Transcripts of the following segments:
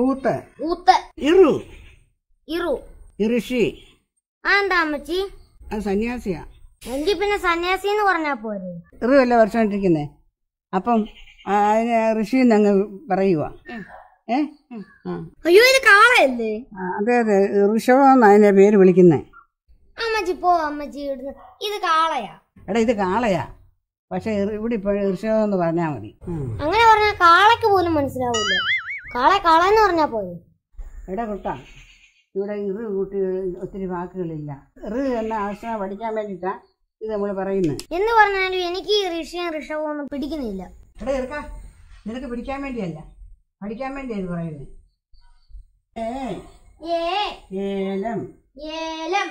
ಊತ ಊತ ಇರು ഇറു ഋഷി ആ അമ്മച്ചി സന്യാസിയാ എങ്കിൽ പിന്നെ സന്യാസി എന്ന് പറഞ്ഞാ പോരെ ഇറു അല്ല വർഷമായിട്ടിരിക്കുന്നേ അപ്പം അതിന് ഋഷി എന്നങ്ങ് പറയുക അയ്യോ ഇത് കാളയല്ലേ അതെ അതെ ഋഷഭ അതിന്റെ പേര് വിളിക്കുന്നേ അമ്മച്ചി പോ അമ്മച്ചി ഇവിടുന്ന് ഇത് കാളയാ എടാ ഇത് കാളയാ പക്ഷെ ഇവിടെ ഇപ്പോഴും ഋഷഭ എന്ന് പറഞ്ഞാൽ മതി അങ്ങനെ പറഞ്ഞാൽ കാളയ്ക്ക് പോലും മനസ്സിലാവൂല കാളെ കാളെന്ന് പറഞ്ഞാ പോയി എടാ കുട്ടാ ഇവിടെ ഇറു കൂട്ടി ഒത്തിരി വാക്കുകളില്ല ഇറു എന്ന ആവശ്യം പഠിക്കാൻ വേണ്ടിട്ടാ ഇത് നമ്മൾ പറയുന്നത് എന്ന് പറഞ്ഞാലും എനിക്ക് ഈ ഋഷയും ഋഷവും ഒന്നും പിടിക്കുന്നില്ല എടാ ഇറക്ക നിനക്ക് പിടിക്കാൻ വേണ്ടിയല്ല പഠിക്കാൻ വേണ്ടിയാ ഇത് പറയുന്നത് ഏലം ഏലം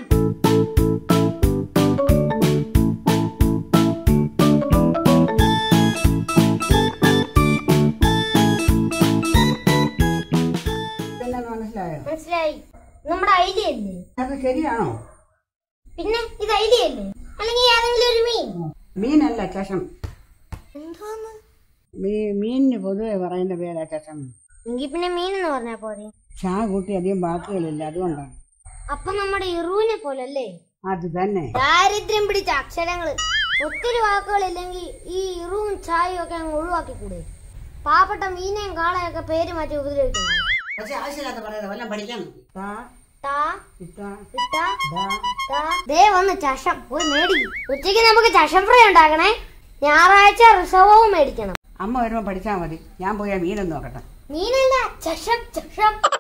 മനസ്സിലായോ മനസ്സിലായി നമ്മുടെ ഐഡിയ അല്ലേ അത് ശരിയാണോ പിന്നെ ഇത് ഐഡിയ അല്ലേ അല്ലെങ്കിൽ ഏതെങ്കിലും ഒരു മീൻ മീനല്ല ചഷം എന്തോന്ന് മീനിന് പൊതുവെ പറയുന്ന പേരാ ചഷം എങ്കിൽ പിന്നെ മീൻ എന്ന് പറഞ്ഞാ പോരെ ചാ കൂട്ടി അധികം ബാക്കുകളില്ല അതുകൊണ്ടാണ് അപ്പൊ നമ്മുടെ ഇറുവിനെ അല്ലേ അത് തന്നെ ദാരിദ്ര്യം പിടിച്ച അക്ഷരങ്ങള് ഒത്തിരി വാക്കുകളില്ലെങ്കിൽ ഈ ഇറുവും ചായയും ഒക്കെ അങ്ങ് ഒഴിവാക്കി കൂടെ പാവപ്പെട്ട മീനെയും കാളയൊക്കെ പേര് മാറ്റി ഉപദ്രവിക്കുന്നു പക്ഷെ ദേ ചഷം പോയി മേടി നമുക്ക് ചഷം ഫ്രൈ ഉണ്ടാക്കണേ ഞായറാഴ്ച റിസർവും മേടിക്കണം അമ്മ വരുമ്പോ പഠിച്ചാ മതി ഞാൻ പോയാ മീനൊന്നും നോക്കട്ടെ മീനല്ല ചഷം ചഷം